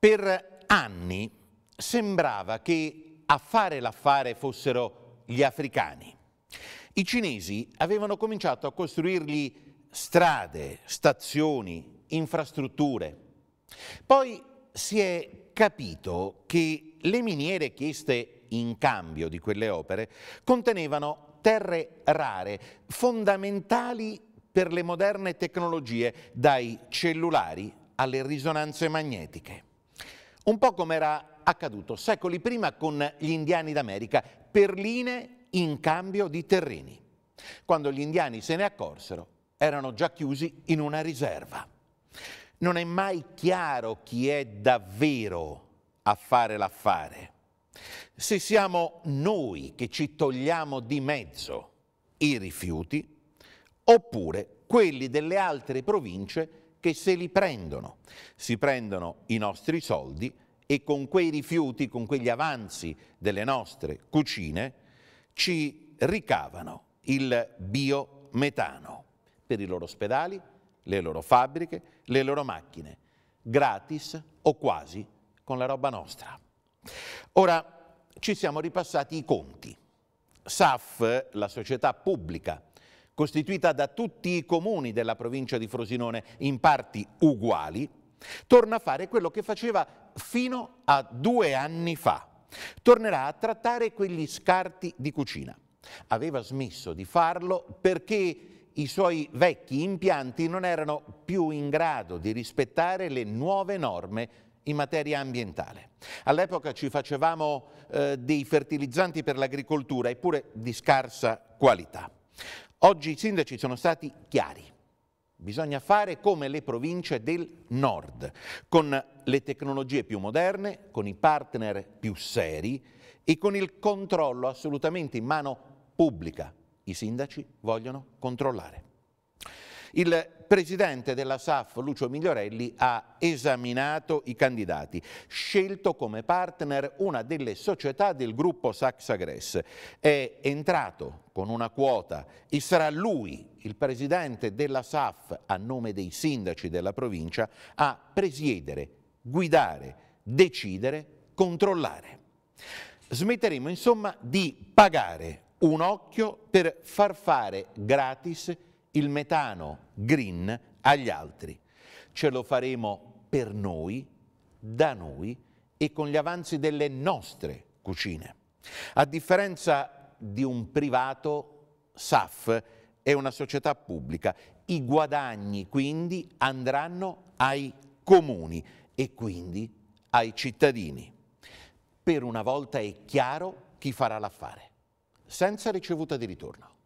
Per anni sembrava che a fare l'affare fossero gli africani. I cinesi avevano cominciato a costruirgli strade, stazioni, infrastrutture. Poi si è capito che le miniere chieste in cambio di quelle opere contenevano terre rare, fondamentali per le moderne tecnologie, dai cellulari alle risonanze magnetiche. Un po' come era accaduto secoli prima con gli indiani d'America, perline in cambio di terreni. Quando gli indiani se ne accorsero, erano già chiusi in una riserva. Non è mai chiaro chi è davvero a fare l'affare. Se siamo noi che ci togliamo di mezzo i rifiuti, oppure quelli delle altre province che se li prendono. Si prendono i nostri soldi e con quei rifiuti, con quegli avanzi delle nostre cucine, ci ricavano il biometano per i loro ospedali, le loro fabbriche, le loro macchine, gratis o quasi con la roba nostra. Ora ci siamo ripassati i conti. SAF, la società pubblica costituita da tutti i comuni della provincia di Frosinone in parti uguali, torna a fare quello che faceva fino a due anni fa. Tornerà a trattare quegli scarti di cucina. Aveva smesso di farlo perché i suoi vecchi impianti non erano più in grado di rispettare le nuove norme in materia ambientale. All'epoca ci facevamo eh, dei fertilizzanti per l'agricoltura, eppure di scarsa qualità. Oggi i sindaci sono stati chiari. Bisogna fare come le province del nord, con le tecnologie più moderne, con i partner più seri e con il controllo assolutamente in mano pubblica. I sindaci vogliono controllare. Il presidente della SAF, Lucio Migliorelli, ha esaminato i candidati, scelto come partner una delle società del gruppo Saxa Gress. È entrato con una quota e sarà lui, il presidente della SAF, a nome dei sindaci della provincia, a presiedere, guidare, decidere, controllare. Smetteremo insomma di pagare un occhio per far fare gratis il metano green agli altri. Ce lo faremo per noi, da noi e con gli avanzi delle nostre cucine. A differenza di un privato, SAF è una società pubblica. I guadagni quindi andranno ai comuni e quindi ai cittadini. Per una volta è chiaro chi farà l'affare, senza ricevuta di ritorno.